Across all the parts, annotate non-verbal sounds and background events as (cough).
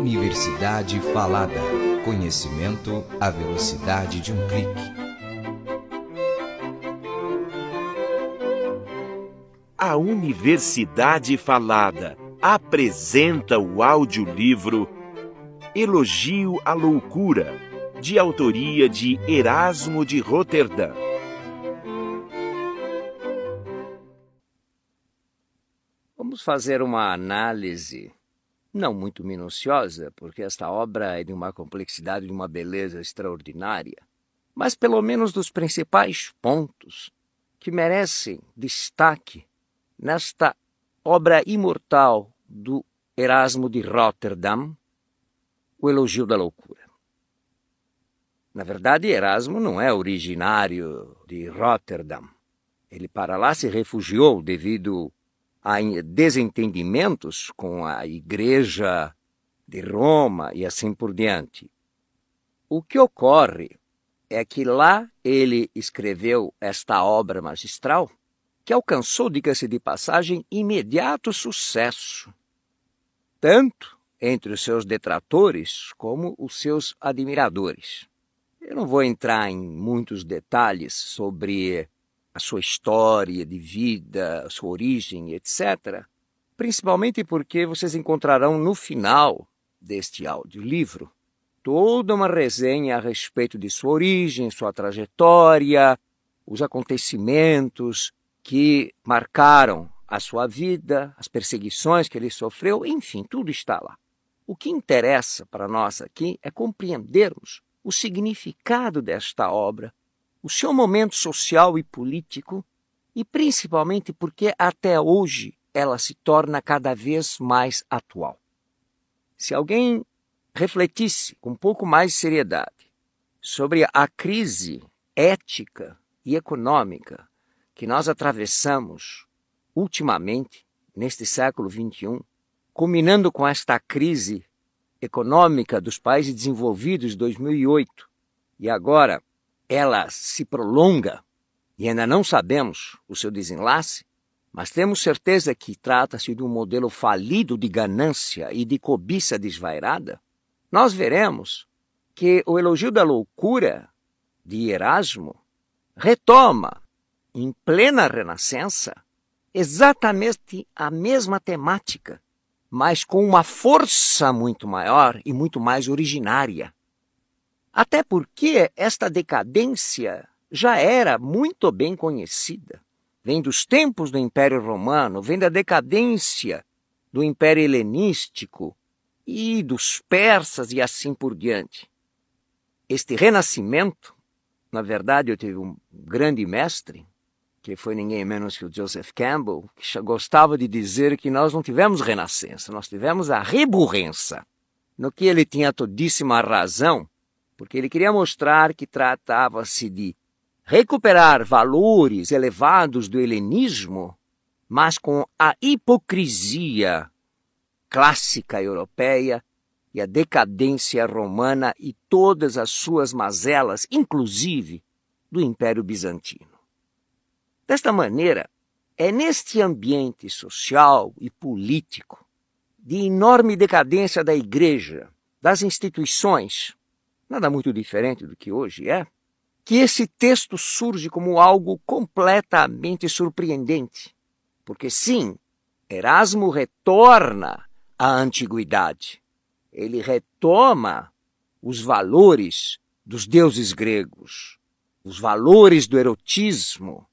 Universidade Falada. Conhecimento à velocidade de um clique. A Universidade Falada apresenta o audiolivro Elogio à Loucura, de autoria de Erasmo de Roterdã. Vamos fazer uma análise não muito minuciosa, porque esta obra é de uma complexidade e de uma beleza extraordinária, mas pelo menos dos principais pontos que merecem destaque nesta obra imortal do Erasmo de Rotterdam, O Elogio da Loucura. Na verdade, Erasmo não é originário de Rotterdam. Ele para lá se refugiou devido há desentendimentos com a Igreja de Roma e assim por diante. O que ocorre é que lá ele escreveu esta obra magistral, que alcançou, diga-se de passagem, imediato sucesso, tanto entre os seus detratores como os seus admiradores. Eu não vou entrar em muitos detalhes sobre sua história de vida, a sua origem, etc. Principalmente porque vocês encontrarão no final deste audiolivro toda uma resenha a respeito de sua origem, sua trajetória, os acontecimentos que marcaram a sua vida, as perseguições que ele sofreu, enfim, tudo está lá. O que interessa para nós aqui é compreendermos o significado desta obra o seu momento social e político, e principalmente porque até hoje ela se torna cada vez mais atual. Se alguém refletisse com um pouco mais de seriedade sobre a crise ética e econômica que nós atravessamos ultimamente, neste século XXI, culminando com esta crise econômica dos países desenvolvidos de 2008 e agora ela se prolonga e ainda não sabemos o seu desenlace, mas temos certeza que trata-se de um modelo falido de ganância e de cobiça desvairada, nós veremos que o elogio da loucura de Erasmo retoma, em plena Renascença, exatamente a mesma temática, mas com uma força muito maior e muito mais originária. Até porque esta decadência já era muito bem conhecida. Vem dos tempos do Império Romano, vem da decadência do Império Helenístico e dos persas e assim por diante. Este renascimento, na verdade, eu tive um grande mestre, que foi ninguém menos que o Joseph Campbell, que gostava de dizer que nós não tivemos renascença, nós tivemos a reburrença. No que ele tinha todíssima razão, porque ele queria mostrar que tratava-se de recuperar valores elevados do helenismo, mas com a hipocrisia clássica europeia e a decadência romana e todas as suas mazelas, inclusive do Império Bizantino. Desta maneira, é neste ambiente social e político de enorme decadência da Igreja, das instituições, nada muito diferente do que hoje é, que esse texto surge como algo completamente surpreendente. Porque, sim, Erasmo retorna à antiguidade. Ele retoma os valores dos deuses gregos, os valores do erotismo.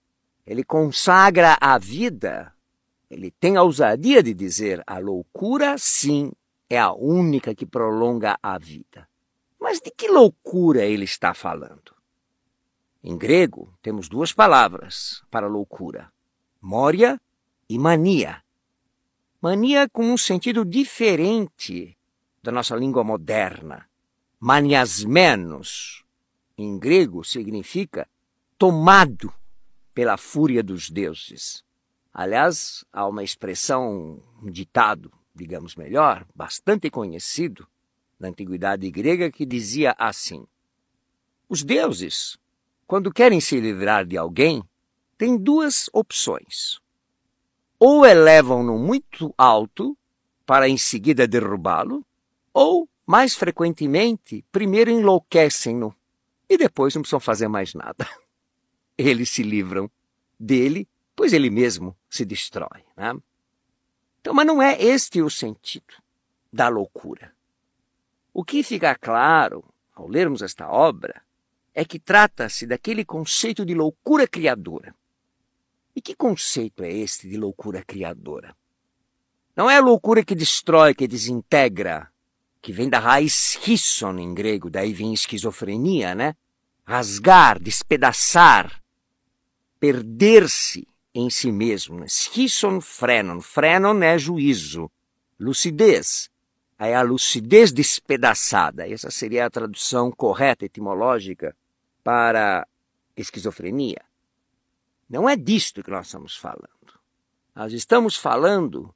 Ele consagra a vida. Ele tem a ousadia de dizer: a loucura, sim, é a única que prolonga a vida. Mas de que loucura ele está falando? Em grego, temos duas palavras para loucura: moria e mania. Mania com um sentido diferente da nossa língua moderna. Maniasmenos, em grego, significa tomado pela fúria dos deuses. Aliás, há uma expressão, um ditado, digamos melhor, bastante conhecido, na antiguidade grega que dizia assim: Os deuses, quando querem se livrar de alguém, têm duas opções. Ou elevam-no muito alto para em seguida derrubá-lo, ou, mais frequentemente, primeiro enlouquecem-no e depois não precisam fazer mais nada. (laughs) Eles se livram dele, pois ele mesmo se destrói. Né? Então, mas não é este o sentido da loucura. O que fica claro ao lermos esta obra é que trata-se daquele conceito de loucura criadora. E que conceito é este de loucura criadora? Não é a loucura que destrói, que desintegra, que vem da raiz rison em grego, daí vem esquizofrenia, né? Rasgar, despedaçar, perder-se em si mesmo. Schisson, frenon. Frenon é juízo, lucidez é a lucidez despedaçada. Essa seria a tradução correta etimológica para esquizofrenia. Não é disto que nós estamos falando. Nós estamos falando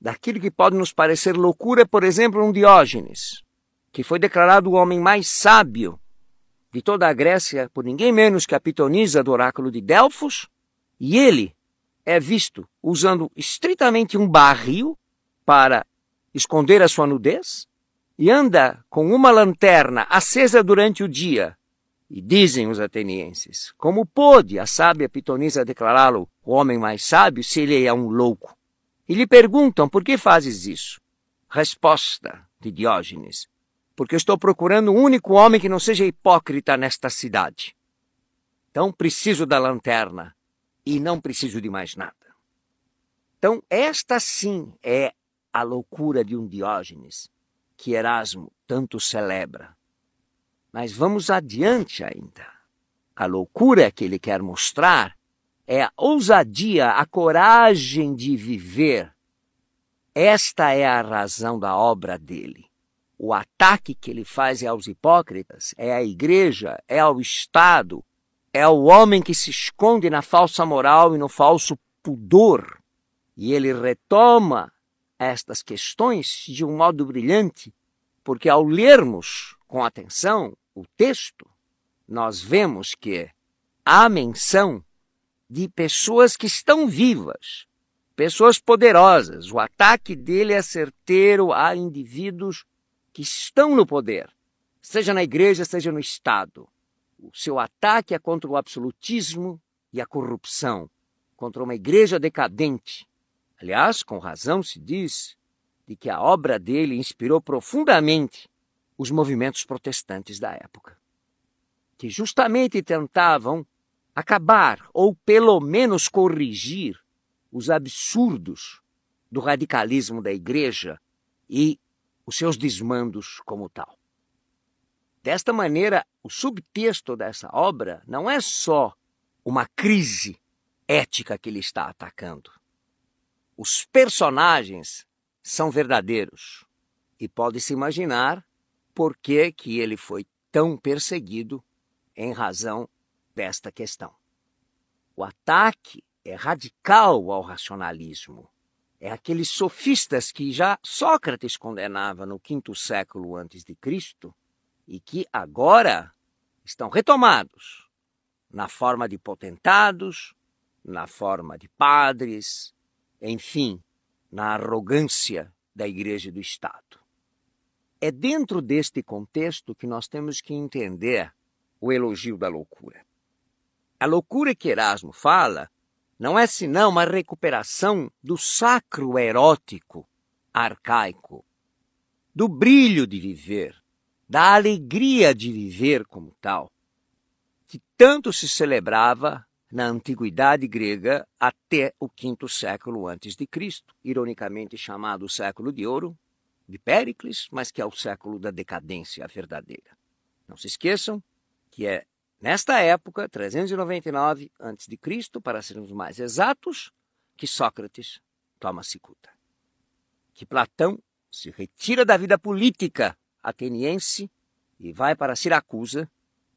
daquilo que pode nos parecer loucura, por exemplo, um Diógenes, que foi declarado o homem mais sábio de toda a Grécia por ninguém menos que a pitonisa do oráculo de Delfos, e ele é visto usando estritamente um barril para esconder a sua nudez? E anda com uma lanterna acesa durante o dia. E dizem os atenienses, como pôde a sábia pitonisa declará-lo o homem mais sábio se ele é um louco? E lhe perguntam por que fazes isso? Resposta de Diógenes, porque estou procurando um único homem que não seja hipócrita nesta cidade. Então preciso da lanterna e não preciso de mais nada. Então, esta sim é a loucura de um Diógenes, que Erasmo tanto celebra. Mas vamos adiante ainda. A loucura que ele quer mostrar é a ousadia, a coragem de viver. Esta é a razão da obra dele. O ataque que ele faz é aos hipócritas, é à igreja, é ao Estado, é ao homem que se esconde na falsa moral e no falso pudor. E ele retoma estas questões de um modo brilhante, porque ao lermos com atenção o texto, nós vemos que há menção de pessoas que estão vivas, pessoas poderosas. O ataque dele é certeiro a indivíduos que estão no poder, seja na igreja, seja no Estado. O seu ataque é contra o absolutismo e a corrupção, contra uma igreja decadente, Aliás, com razão se diz de que a obra dele inspirou profundamente os movimentos protestantes da época, que justamente tentavam acabar ou pelo menos corrigir os absurdos do radicalismo da igreja e os seus desmandos como tal. Desta maneira, o subtexto dessa obra não é só uma crise ética que ele está atacando, os personagens são verdadeiros e pode-se imaginar por que, que ele foi tão perseguido em razão desta questão. O ataque é radical ao racionalismo. É aqueles sofistas que já Sócrates condenava no quinto século antes de Cristo e que agora estão retomados na forma de potentados, na forma de padres, enfim, na arrogância da Igreja do Estado. É dentro deste contexto que nós temos que entender o elogio da loucura. A loucura que Erasmo fala não é senão uma recuperação do sacro erótico arcaico, do brilho de viver, da alegria de viver como tal, que tanto se celebrava na antiguidade grega até o quinto século antes de Cristo, ironicamente chamado século de ouro de Péricles, mas que é o século da decadência verdadeira. Não se esqueçam que é nesta época, 399 antes de Cristo, para sermos mais exatos, que Sócrates toma cicuta. Que Platão se retira da vida política ateniense e vai para Siracusa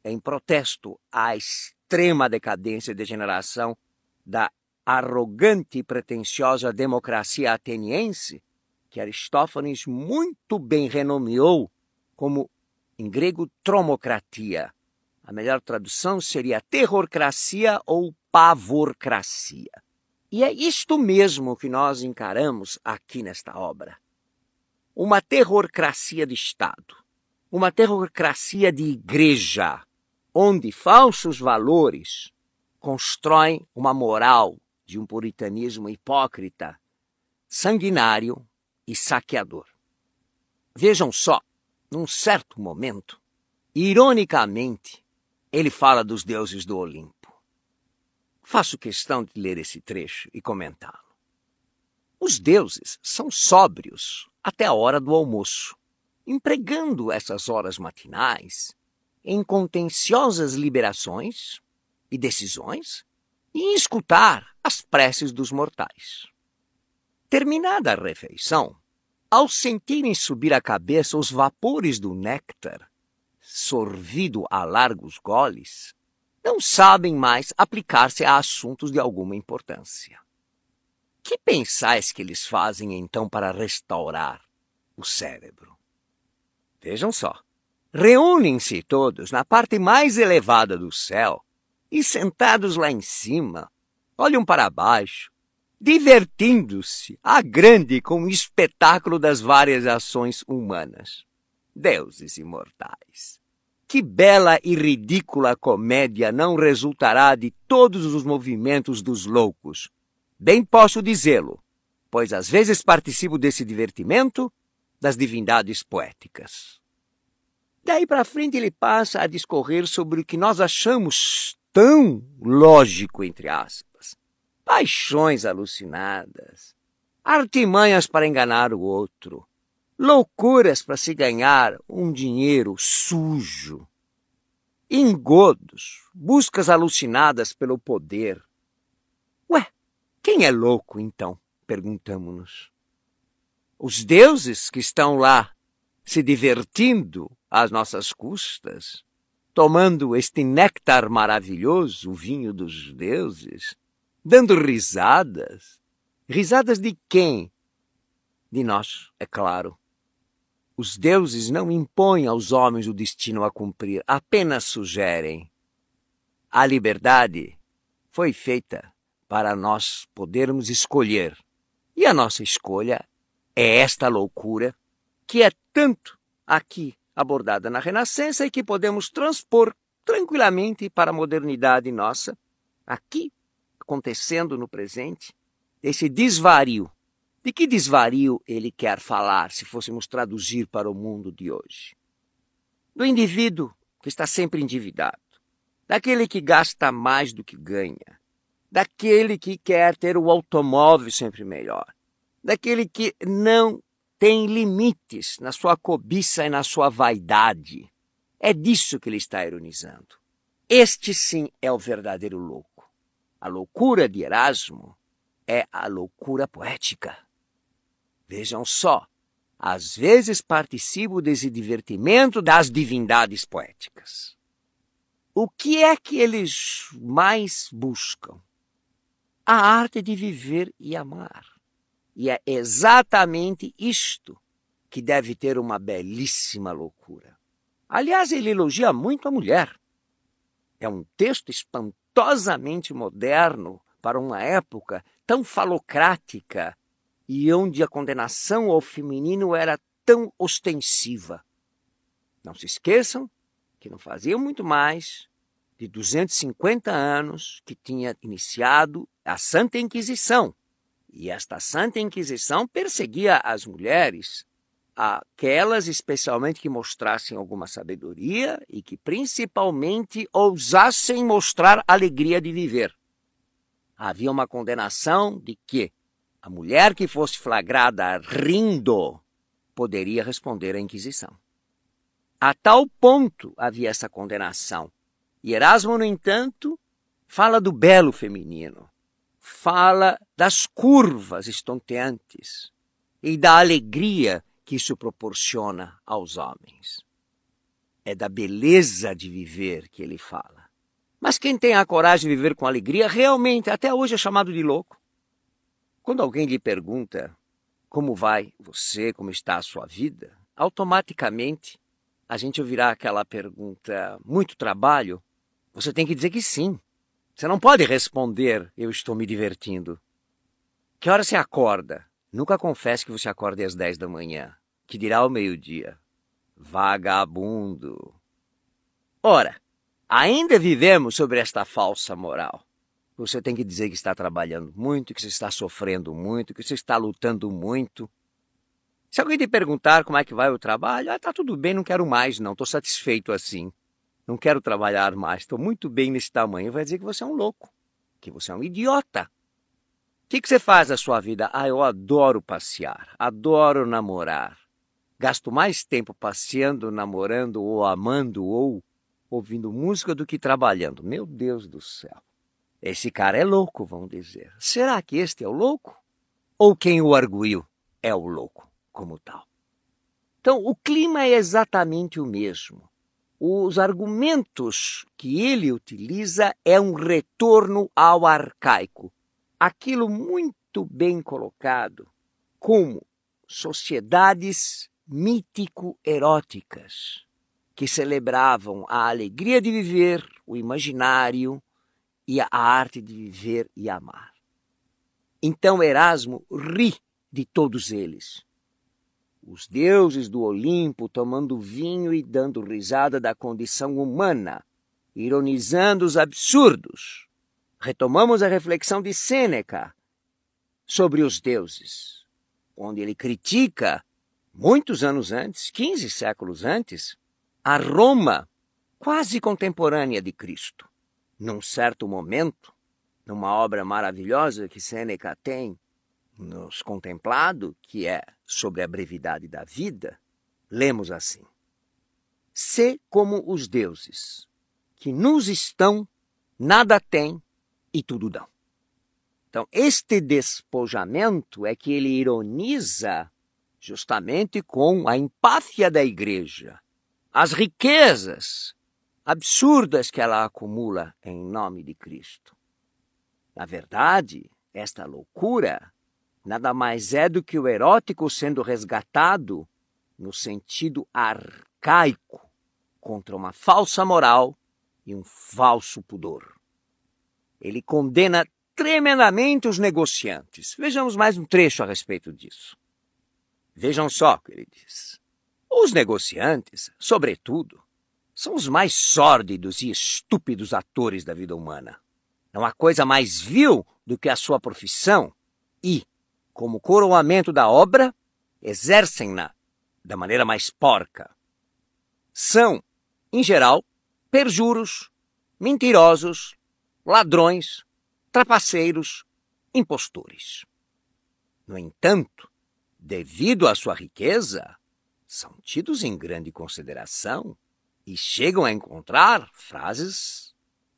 em protesto às extrema decadência e degeneração da arrogante e pretensiosa democracia ateniense, que Aristófanes muito bem renomeou como, em grego, tromocratia. A melhor tradução seria terrorcracia ou pavorcracia. E é isto mesmo que nós encaramos aqui nesta obra. Uma terrorcracia de Estado, uma terrorcracia de igreja, onde falsos valores constroem uma moral de um puritanismo hipócrita, sanguinário e saqueador. Vejam só, num certo momento, ironicamente, ele fala dos deuses do Olimpo. Faço questão de ler esse trecho e comentá-lo. Os deuses são sóbrios até a hora do almoço, empregando essas horas matinais em contenciosas liberações e decisões e em escutar as preces dos mortais. Terminada a refeição, ao sentirem subir a cabeça os vapores do néctar, sorvido a largos goles, não sabem mais aplicar-se a assuntos de alguma importância. Que pensais que eles fazem então para restaurar o cérebro? Vejam só reúnem-se todos na parte mais elevada do céu e sentados lá em cima, olham para baixo, divertindo-se a grande com o espetáculo das várias ações humanas. Deuses imortais! Que bela e ridícula comédia não resultará de todos os movimentos dos loucos? Bem posso dizê-lo, pois às vezes participo desse divertimento das divindades poéticas. Daí para frente ele passa a discorrer sobre o que nós achamos tão lógico, entre aspas. Paixões alucinadas, artimanhas para enganar o outro, loucuras para se ganhar um dinheiro sujo, engodos, buscas alucinadas pelo poder. Ué, quem é louco então? Perguntamos-nos. Os deuses que estão lá se divertindo às nossas custas, tomando este néctar maravilhoso, o vinho dos deuses, dando risadas. Risadas de quem? De nós, é claro. Os deuses não impõem aos homens o destino a cumprir, apenas sugerem. A liberdade foi feita para nós podermos escolher. E a nossa escolha é esta loucura que é tanto aqui abordada na Renascença e que podemos transpor tranquilamente para a modernidade nossa, aqui, acontecendo no presente, esse desvario. De que desvario ele quer falar se fôssemos traduzir para o mundo de hoje? Do indivíduo que está sempre endividado, daquele que gasta mais do que ganha, daquele que quer ter o automóvel sempre melhor, daquele que não tem limites na sua cobiça e na sua vaidade. É disso que ele está ironizando. Este sim é o verdadeiro louco. A loucura de Erasmo é a loucura poética. Vejam só, às vezes participo desse divertimento das divindades poéticas. O que é que eles mais buscam? A arte de viver e amar. E é exatamente isto que deve ter uma belíssima loucura. Aliás, ele elogia muito a mulher. É um texto espantosamente moderno para uma época tão falocrática e onde a condenação ao feminino era tão ostensiva. Não se esqueçam que não fazia muito mais de 250 anos que tinha iniciado a Santa Inquisição. E esta Santa Inquisição perseguia as mulheres, aquelas especialmente que mostrassem alguma sabedoria e que principalmente ousassem mostrar alegria de viver. Havia uma condenação de que a mulher que fosse flagrada rindo poderia responder à Inquisição. A tal ponto havia essa condenação. E Erasmo, no entanto, fala do belo feminino fala das curvas estonteantes e da alegria que isso proporciona aos homens. É da beleza de viver que ele fala. Mas quem tem a coragem de viver com alegria, realmente, até hoje é chamado de louco. Quando alguém lhe pergunta como vai você, como está a sua vida, automaticamente a gente ouvirá aquela pergunta: muito trabalho? Você tem que dizer que sim. Você não pode responder, eu estou me divertindo. Que hora você acorda? Nunca confesse que você acorda às 10 da manhã, que dirá ao meio-dia. Vagabundo. Ora, ainda vivemos sobre esta falsa moral. Você tem que dizer que está trabalhando muito, que você está sofrendo muito, que você está lutando muito. Se alguém te perguntar como é que vai o trabalho, ah, tá tudo bem, não quero mais, não, estou satisfeito assim não quero trabalhar mais, estou muito bem nesse tamanho, vai dizer que você é um louco, que você é um idiota. O que, que você faz na sua vida? Ah, eu adoro passear, adoro namorar. Gasto mais tempo passeando, namorando ou amando ou ouvindo música do que trabalhando. Meu Deus do céu. Esse cara é louco, vão dizer. Será que este é o louco? Ou quem o arguiu é o louco, como tal? Então, o clima é exatamente o mesmo os argumentos que ele utiliza é um retorno ao arcaico. Aquilo muito bem colocado como sociedades mítico-eróticas que celebravam a alegria de viver, o imaginário e a arte de viver e amar. Então Erasmo ri de todos eles os deuses do Olimpo tomando vinho e dando risada da condição humana, ironizando os absurdos. Retomamos a reflexão de Sêneca sobre os deuses, onde ele critica, muitos anos antes, 15 séculos antes, a Roma quase contemporânea de Cristo. Num certo momento, numa obra maravilhosa que Sêneca tem, nos contemplado, que é sobre a brevidade da vida, lemos assim: Se como os deuses, que nos estão, nada têm e tudo dão. Então, este despojamento é que ele ironiza justamente com a empáfia da igreja, as riquezas absurdas que ela acumula em nome de Cristo. Na verdade, esta loucura nada mais é do que o erótico sendo resgatado no sentido arcaico contra uma falsa moral e um falso pudor. Ele condena tremendamente os negociantes. Vejamos mais um trecho a respeito disso. Vejam só o que ele diz. Os negociantes, sobretudo, são os mais sórdidos e estúpidos atores da vida humana. Não há coisa mais vil do que a sua profissão e, como coroamento da obra, exercem-na da maneira mais porca. São, em geral, perjuros, mentirosos, ladrões, trapaceiros, impostores. No entanto, devido à sua riqueza, são tidos em grande consideração e chegam a encontrar frases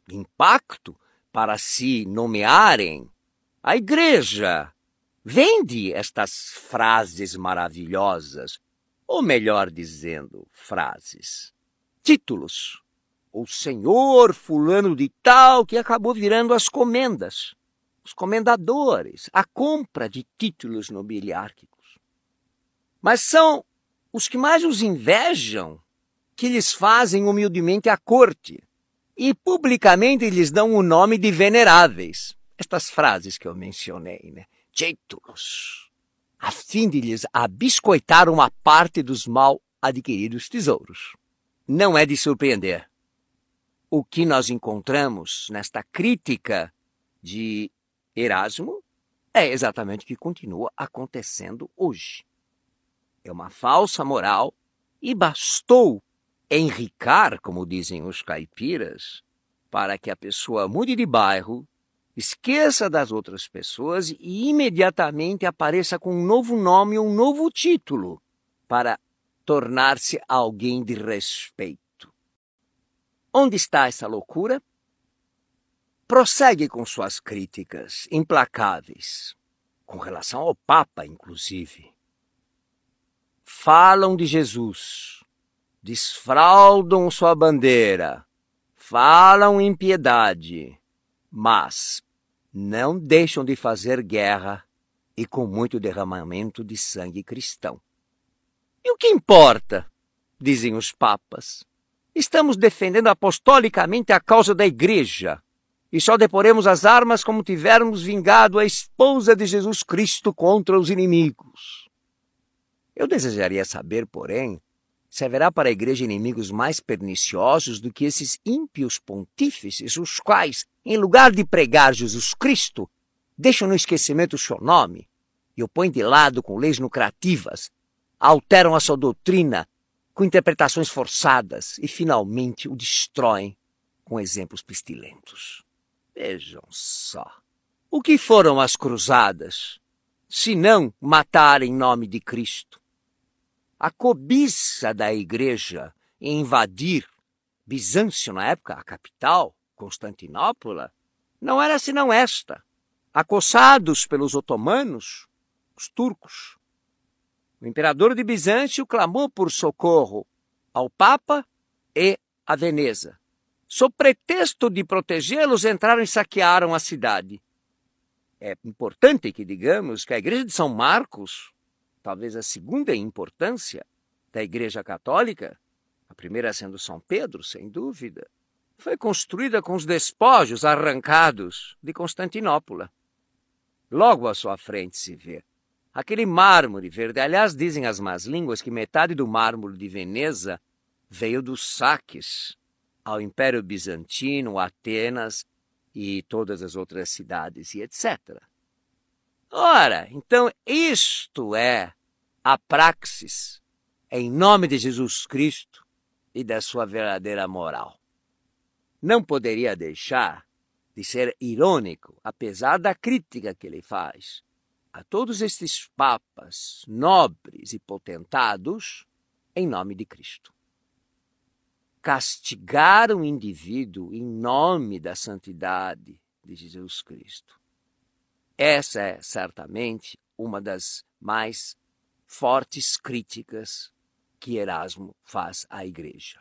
de impacto para se nomearem a igreja Vende estas frases maravilhosas, ou melhor dizendo, frases, títulos. O senhor fulano de tal que acabou virando as comendas, os comendadores, a compra de títulos nobiliárquicos. Mas são os que mais os invejam que lhes fazem humildemente a corte e publicamente lhes dão o nome de veneráveis. Estas frases que eu mencionei, né? títulos, a fim de lhes abiscoitar uma parte dos mal adquiridos tesouros. Não é de surpreender. O que nós encontramos nesta crítica de Erasmo é exatamente o que continua acontecendo hoje. É uma falsa moral e bastou enricar, como dizem os caipiras, para que a pessoa mude de bairro, Esqueça das outras pessoas e imediatamente apareça com um novo nome ou um novo título para tornar-se alguém de respeito. Onde está essa loucura? Prossegue com suas críticas implacáveis, com relação ao Papa, inclusive. Falam de Jesus, desfraudam sua bandeira, falam impiedade, mas não deixam de fazer guerra e com muito derramamento de sangue cristão. E o que importa? Dizem os papas. Estamos defendendo apostolicamente a causa da Igreja e só deporemos as armas como tivermos vingado a esposa de Jesus Cristo contra os inimigos. Eu desejaria saber, porém, se haverá para a igreja inimigos mais perniciosos do que esses ímpios pontífices, os quais, em lugar de pregar Jesus Cristo, deixam no esquecimento o seu nome e o põem de lado com leis lucrativas, alteram a sua doutrina com interpretações forçadas e, finalmente, o destroem com exemplos pestilentos. Vejam só. O que foram as cruzadas, se não matar em nome de Cristo? a cobiça da igreja em invadir Bizâncio na época, a capital, Constantinopla, não era senão esta. Acossados pelos otomanos, os turcos, o imperador de Bizâncio clamou por socorro ao Papa e à Veneza. Sob pretexto de protegê-los, entraram e saquearam a cidade. É importante que digamos que a igreja de São Marcos talvez a segunda em importância, da Igreja Católica, a primeira sendo São Pedro, sem dúvida, foi construída com os despojos arrancados de Constantinopla. Logo à sua frente se vê aquele mármore verde. Aliás, dizem as más línguas que metade do mármore de Veneza veio dos saques ao Império Bizantino, Atenas e todas as outras cidades e etc. Ora, então isto é a praxis em nome de Jesus Cristo e da sua verdadeira moral. Não poderia deixar de ser irônico, apesar da crítica que ele faz a todos estes papas nobres e potentados em nome de Cristo. Castigar um indivíduo em nome da santidade de Jesus Cristo essa é certamente uma das mais fortes críticas que Erasmo faz à Igreja.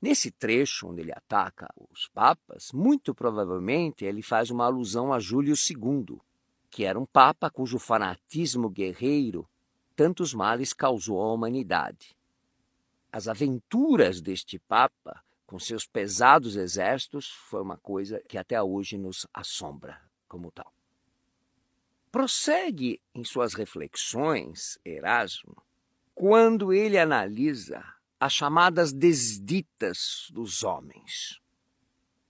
Nesse trecho onde ele ataca os papas, muito provavelmente ele faz uma alusão a Júlio II, que era um papa cujo fanatismo guerreiro tantos males causou à humanidade. As aventuras deste papa, com seus pesados exércitos, foi uma coisa que até hoje nos assombra como tal. Prossegue em suas reflexões, Erasmo, quando ele analisa as chamadas desditas dos homens.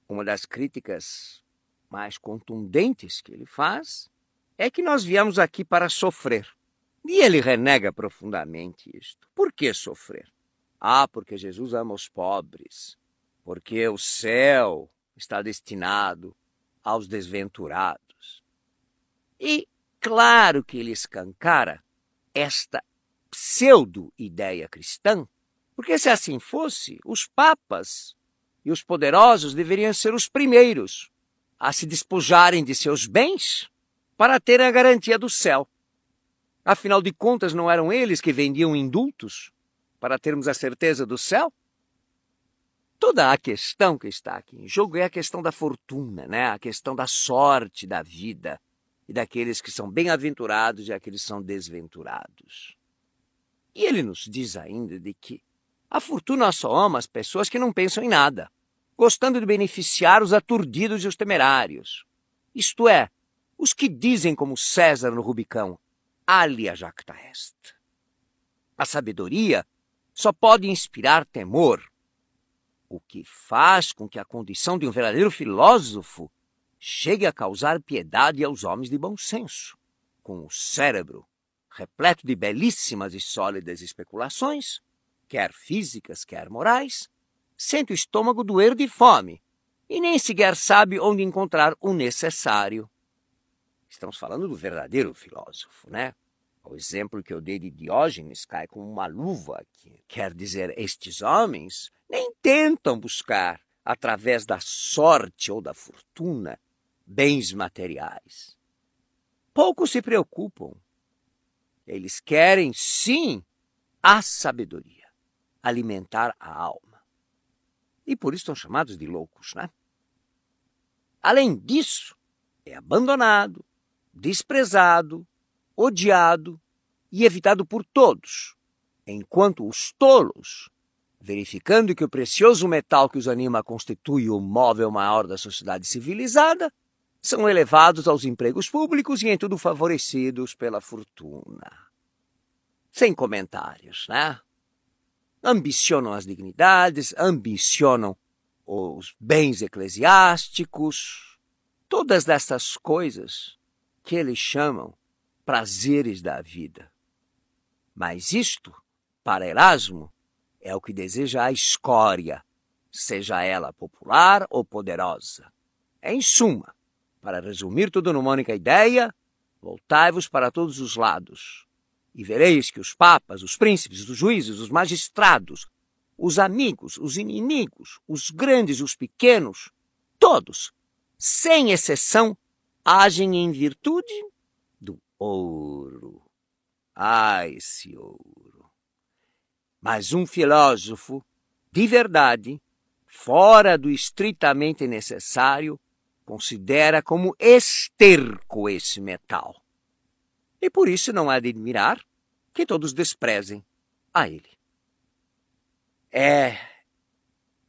Uma das críticas mais contundentes que ele faz é que nós viemos aqui para sofrer. E ele renega profundamente isto. Por que sofrer? Ah, porque Jesus ama os pobres, porque o céu está destinado aos desventurados. E Claro que ele escancara esta pseudo-ideia cristã, porque se assim fosse, os papas e os poderosos deveriam ser os primeiros a se despojarem de seus bens para ter a garantia do céu. Afinal de contas, não eram eles que vendiam indultos para termos a certeza do céu? Toda a questão que está aqui em jogo é a questão da fortuna, né? a questão da sorte da vida, e daqueles que são bem-aventurados e aqueles que são desventurados. E ele nos diz ainda de que a fortuna só ama as pessoas que não pensam em nada, gostando de beneficiar os aturdidos e os temerários. Isto é, os que dizem como César no Rubicão, alia jacta est. A sabedoria só pode inspirar temor, o que faz com que a condição de um verdadeiro filósofo chegue a causar piedade aos homens de bom senso, com o cérebro repleto de belíssimas e sólidas especulações, quer físicas, quer morais, sente o estômago doer de fome e nem sequer sabe onde encontrar o necessário. Estamos falando do verdadeiro filósofo, né? O exemplo que eu dei de Diógenes cai como uma luva aqui. Quer dizer, estes homens nem tentam buscar, através da sorte ou da fortuna, bens materiais. Poucos se preocupam. Eles querem, sim, a sabedoria, alimentar a alma. E por isso são chamados de loucos, né? Além disso, é abandonado, desprezado, odiado e evitado por todos, enquanto os tolos, verificando que o precioso metal que os anima constitui o móvel maior da sociedade civilizada, são elevados aos empregos públicos e em tudo favorecidos pela fortuna. Sem comentários, né? Ambicionam as dignidades, ambicionam os bens eclesiásticos, todas essas coisas que eles chamam prazeres da vida. Mas isto, para Erasmo, é o que deseja a escória, seja ela popular ou poderosa. É, em suma, para resumir tudo numa única ideia, voltai-vos para todos os lados, e vereis que os papas, os príncipes, os juízes, os magistrados, os amigos, os inimigos, os grandes e os pequenos, todos, sem exceção, agem em virtude do ouro. Ah, esse ouro! Mas um filósofo, de verdade, fora do estritamente necessário, considera como esterco esse metal. E por isso não há de admirar que todos desprezem a ele. É.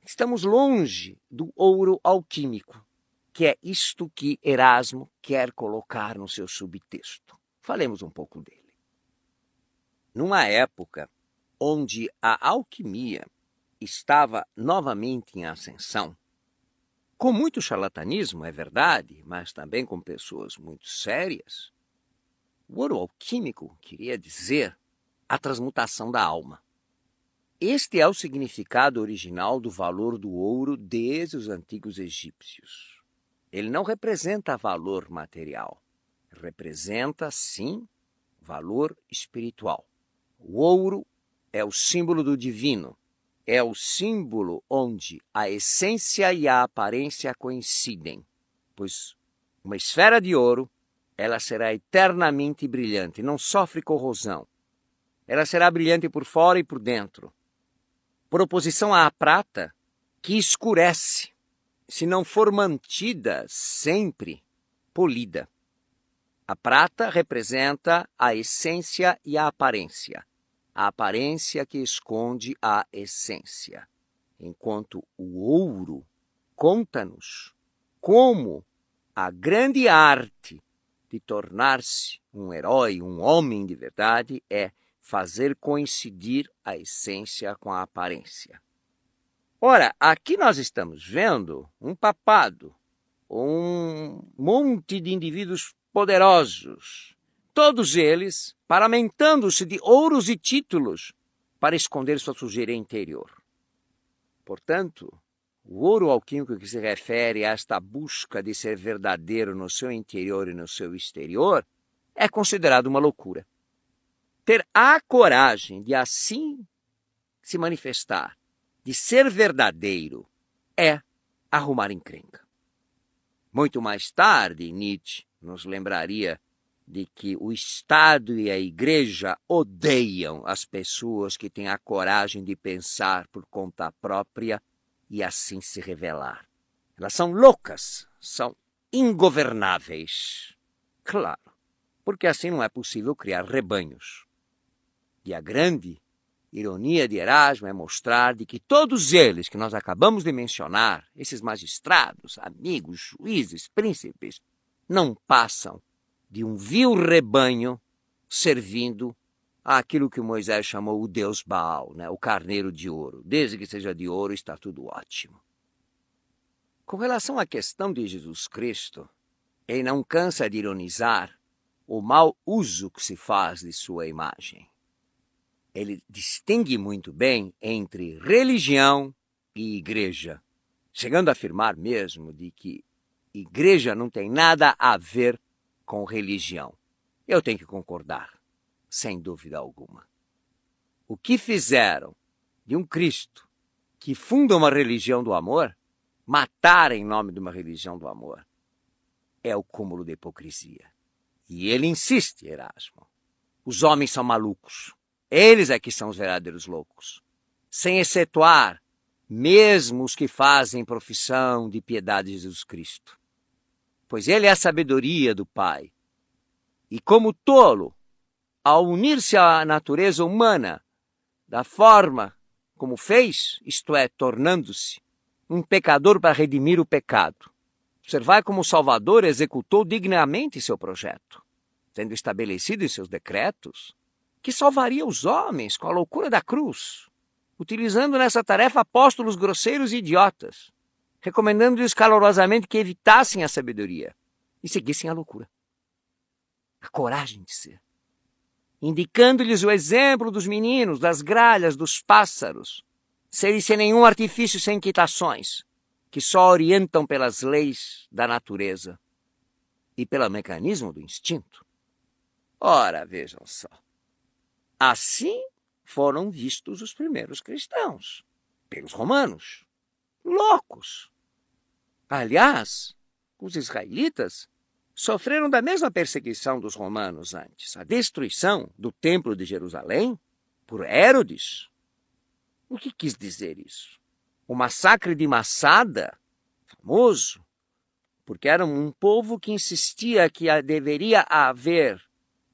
Estamos longe do ouro alquímico, que é isto que Erasmo quer colocar no seu subtexto. Falemos um pouco dele. Numa época onde a alquimia estava novamente em ascensão, com muito charlatanismo, é verdade, mas também com pessoas muito sérias, o ouro alquímico queria dizer a transmutação da alma. Este é o significado original do valor do ouro desde os antigos egípcios. Ele não representa valor material, representa, sim, valor espiritual. O ouro é o símbolo do divino, é o símbolo onde a essência e a aparência coincidem, pois uma esfera de ouro, ela será eternamente brilhante, não sofre corrosão. Ela será brilhante por fora e por dentro. Por oposição à prata, que escurece, se não for mantida sempre polida. A prata representa a essência e a aparência a aparência que esconde a essência, enquanto o ouro conta-nos como a grande arte de tornar-se um herói, um homem de verdade, é fazer coincidir a essência com a aparência. Ora, aqui nós estamos vendo um papado, um monte de indivíduos poderosos, Todos eles paramentando-se de ouros e títulos para esconder sua sujeira interior. Portanto, o ouro alquímico que se refere a esta busca de ser verdadeiro no seu interior e no seu exterior é considerado uma loucura. Ter a coragem de assim se manifestar, de ser verdadeiro, é arrumar encrenca. Muito mais tarde, Nietzsche nos lembraria de que o Estado e a Igreja odeiam as pessoas que têm a coragem de pensar por conta própria e assim se revelar. Elas são loucas, são ingovernáveis. Claro, porque assim não é possível criar rebanhos. E a grande ironia de Erasmo é mostrar de que todos eles que nós acabamos de mencionar, esses magistrados, amigos, juízes, príncipes, não passam de um vil rebanho servindo aquilo que Moisés chamou o deus Baal, né? o carneiro de ouro. Desde que seja de ouro, está tudo ótimo. Com relação à questão de Jesus Cristo, ele não cansa de ironizar o mau uso que se faz de sua imagem. Ele distingue muito bem entre religião e igreja, chegando a afirmar mesmo de que igreja não tem nada a ver com religião. Eu tenho que concordar, sem dúvida alguma. O que fizeram de um Cristo que funda uma religião do amor, matar em nome de uma religião do amor, é o cúmulo da hipocrisia. E ele insiste, Erasmo. Os homens são malucos. Eles é que são os verdadeiros loucos. Sem excetuar mesmo os que fazem profissão de piedade de Jesus Cristo pois ele é a sabedoria do Pai. E como tolo, ao unir-se à natureza humana da forma como fez, isto é, tornando-se um pecador para redimir o pecado. Observai como o Salvador executou dignamente seu projeto, tendo estabelecido em seus decretos que salvaria os homens com a loucura da cruz, utilizando nessa tarefa apóstolos grosseiros e idiotas, recomendando-lhes calorosamente que evitassem a sabedoria e seguissem a loucura. A coragem de ser. Indicando-lhes o exemplo dos meninos, das gralhas, dos pássaros, seres sem nenhum artifício, sem quitações, que só orientam pelas leis da natureza e pelo mecanismo do instinto. Ora, vejam só. Assim foram vistos os primeiros cristãos, pelos romanos loucos. Aliás, os israelitas sofreram da mesma perseguição dos romanos antes, a destruição do Templo de Jerusalém por Herodes. O que quis dizer isso? O massacre de Massada, famoso, porque era um povo que insistia que deveria haver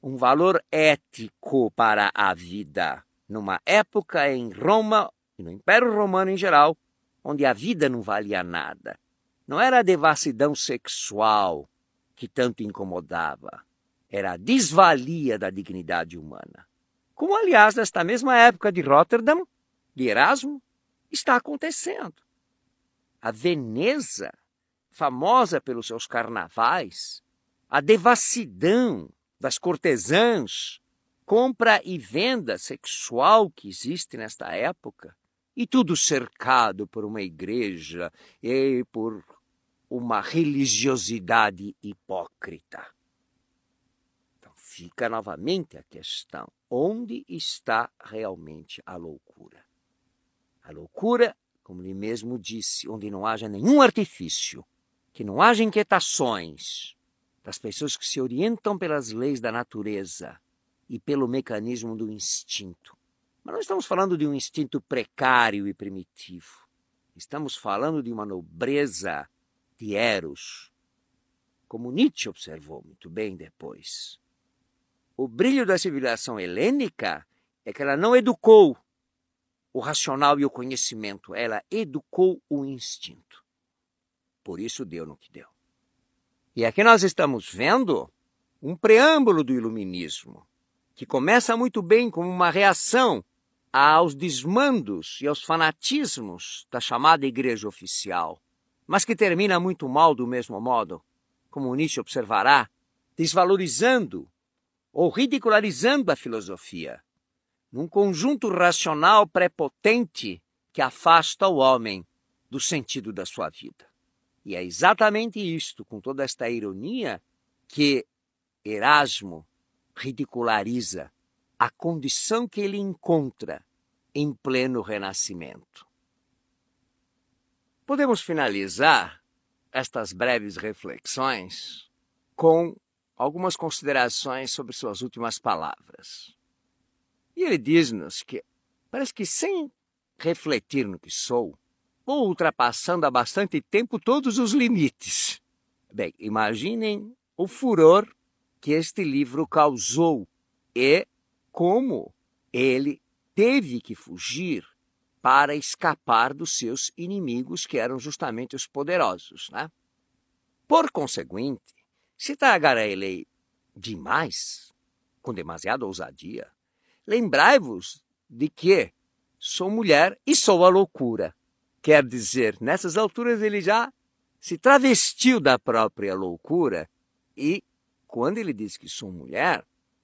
um valor ético para a vida, numa época em Roma e no Império Romano em geral, onde a vida não valia nada. Não era a devassidão sexual que tanto incomodava, era a desvalia da dignidade humana. Como, aliás, nesta mesma época de Rotterdam, de Erasmo, está acontecendo. A Veneza, famosa pelos seus carnavais, a devassidão das cortesãs, compra e venda sexual que existe nesta época, e tudo cercado por uma igreja e por uma religiosidade hipócrita. Então fica novamente a questão: onde está realmente a loucura? A loucura, como ele mesmo disse, onde não haja nenhum artifício, que não haja inquietações das pessoas que se orientam pelas leis da natureza e pelo mecanismo do instinto mas não estamos falando de um instinto precário e primitivo. Estamos falando de uma nobreza de Eros, como Nietzsche observou muito bem depois. O brilho da civilização helênica é que ela não educou o racional e o conhecimento, ela educou o instinto. Por isso deu no que deu. E aqui nós estamos vendo um preâmbulo do iluminismo, que começa muito bem como uma reação aos desmandos e aos fanatismos da chamada Igreja Oficial, mas que termina muito mal do mesmo modo, como Nietzsche observará, desvalorizando ou ridicularizando a filosofia, num conjunto racional prepotente que afasta o homem do sentido da sua vida. E é exatamente isto, com toda esta ironia, que Erasmo ridiculariza a condição que ele encontra em pleno renascimento. Podemos finalizar estas breves reflexões com algumas considerações sobre suas últimas palavras. E ele diz-nos que parece que sem refletir no que sou, vou ultrapassando há bastante tempo todos os limites. Bem, imaginem o furor que este livro causou e como ele teve que fugir para escapar dos seus inimigos, que eram justamente os poderosos. Né? Por conseguinte, se tagarelei demais, com demasiada ousadia, lembrai-vos de que sou mulher e sou a loucura. Quer dizer, nessas alturas ele já se travestiu da própria loucura e, quando ele diz que sou mulher,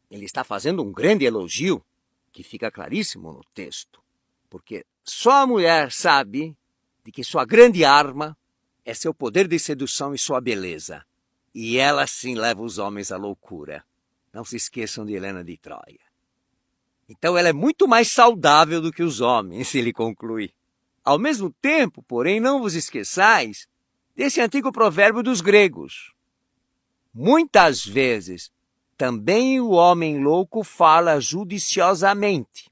ele está fazendo um grande elogio, que fica claríssimo no texto, porque só a mulher sabe de que sua grande arma é seu poder de sedução e sua beleza. E ela sim leva os homens à loucura. Não se esqueçam de Helena de Troia. Então ela é muito mais saudável do que os homens, (laughs) ele conclui. Ao mesmo tempo, porém, não vos esqueçais desse antigo provérbio dos gregos. Muitas vezes também o homem louco fala judiciosamente,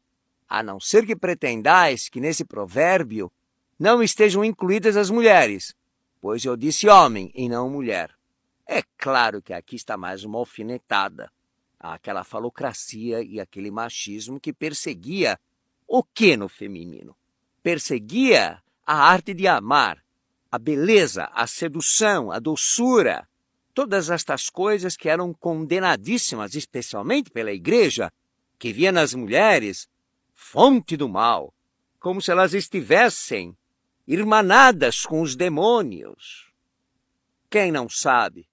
a não ser que pretendais que nesse provérbio não estejam incluídas as mulheres, pois eu disse homem e não mulher. É claro que aqui está mais uma alfinetada àquela falocracia e aquele machismo que perseguia o que no feminino? Perseguia a arte de amar, a beleza, a sedução, a doçura, todas estas coisas que eram condenadíssimas, especialmente pela igreja, que via nas mulheres fonte do mal, como se elas estivessem irmanadas com os demônios. Quem não sabe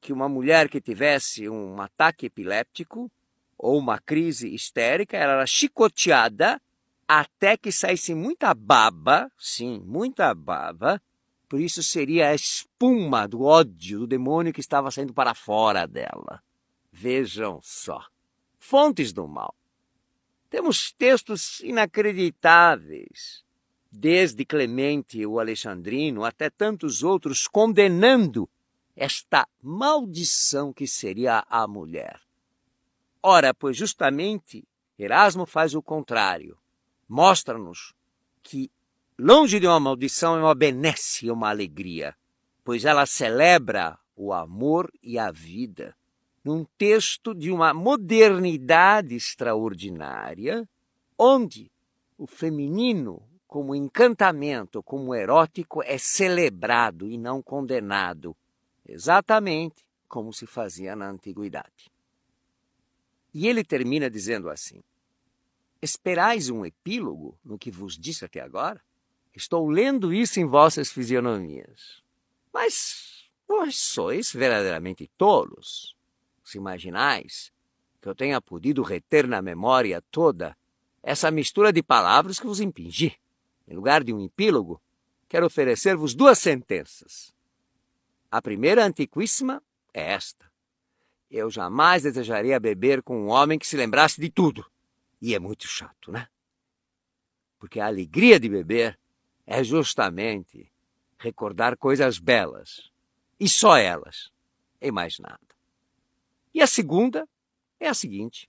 que uma mulher que tivesse um ataque epiléptico ou uma crise histérica era chicoteada até que saísse muita baba, sim, muita baba, por isso seria a espuma do ódio do demônio que estava saindo para fora dela. Vejam só. Fontes do mal. Temos textos inacreditáveis, desde Clemente o Alexandrino até tantos outros, condenando esta maldição que seria a mulher. Ora, pois justamente Erasmo faz o contrário. Mostra-nos que Longe de uma maldição é uma benesse e uma alegria, pois ela celebra o amor e a vida num texto de uma modernidade extraordinária, onde o feminino, como encantamento, como erótico, é celebrado e não condenado, exatamente como se fazia na antiguidade. E ele termina dizendo assim: Esperais um epílogo no que vos disse até agora? Estou lendo isso em vossas fisionomias. Mas vós sois verdadeiramente tolos. Se imaginais que eu tenha podido reter na memória toda essa mistura de palavras que vos impingi. Em lugar de um epílogo, quero oferecer-vos duas sentenças. A primeira, antiquíssima, é esta. Eu jamais desejaria beber com um homem que se lembrasse de tudo. E é muito chato, né? Porque a alegria de beber é justamente recordar coisas belas e só elas, e mais nada. E a segunda é a seguinte: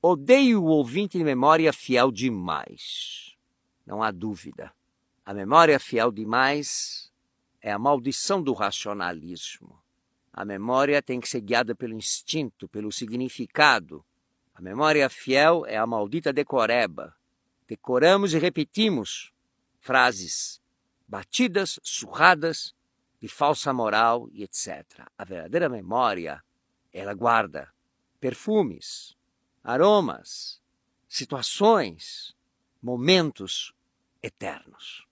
odeio o ouvinte de memória fiel demais. Não há dúvida. A memória fiel demais é a maldição do racionalismo. A memória tem que ser guiada pelo instinto, pelo significado. A memória fiel é a maldita decoreba. Decoramos e repetimos frases batidas, surradas, de falsa moral e etc. A verdadeira memória, ela guarda perfumes, aromas, situações, momentos eternos.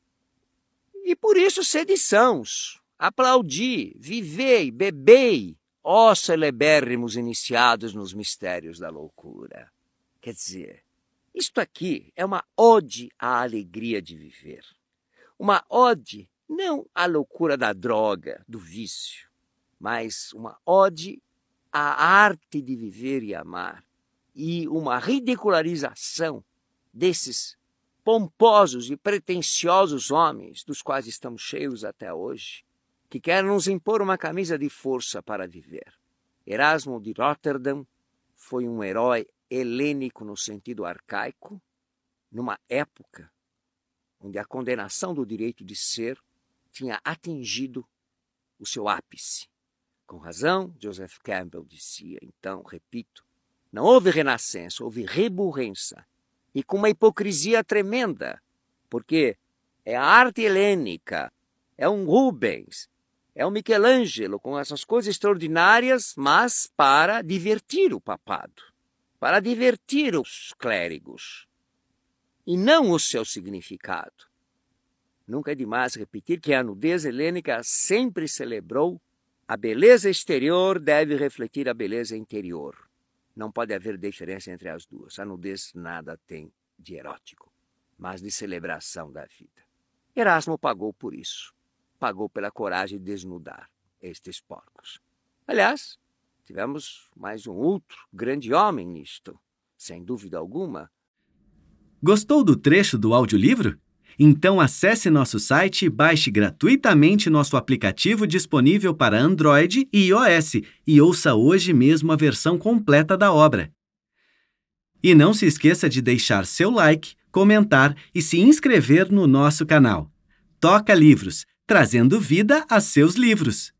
E por isso sediçãos, aplaudi, vivei, bebei, ó celebérrimos iniciados nos mistérios da loucura. Quer dizer, isto aqui é uma ode à alegria de viver. Uma ode não à loucura da droga, do vício, mas uma ode à arte de viver e amar e uma ridicularização desses pomposos e pretensiosos homens dos quais estamos cheios até hoje, que querem nos impor uma camisa de força para viver. Erasmo de Rotterdam foi um herói helênico no sentido arcaico, numa época onde a condenação do direito de ser tinha atingido o seu ápice. Com razão, Joseph Campbell dizia, então, repito, não houve renascença, houve reburrença. E com uma hipocrisia tremenda, porque é a arte helênica, é um Rubens, é um Michelangelo com essas coisas extraordinárias, mas para divertir o papado para divertir os clérigos, e não o seu significado. Nunca é demais repetir que a nudez helênica sempre celebrou a beleza exterior deve refletir a beleza interior. Não pode haver diferença entre as duas. A nudez nada tem de erótico, mas de celebração da vida. Erasmo pagou por isso. Pagou pela coragem de desnudar estes porcos. Aliás, Tivemos mais um outro grande homem nisto, sem dúvida alguma. Gostou do trecho do audiolivro? Então acesse nosso site e baixe gratuitamente nosso aplicativo disponível para Android e iOS e ouça hoje mesmo a versão completa da obra. E não se esqueça de deixar seu like, comentar e se inscrever no nosso canal. Toca Livros, trazendo vida a seus livros.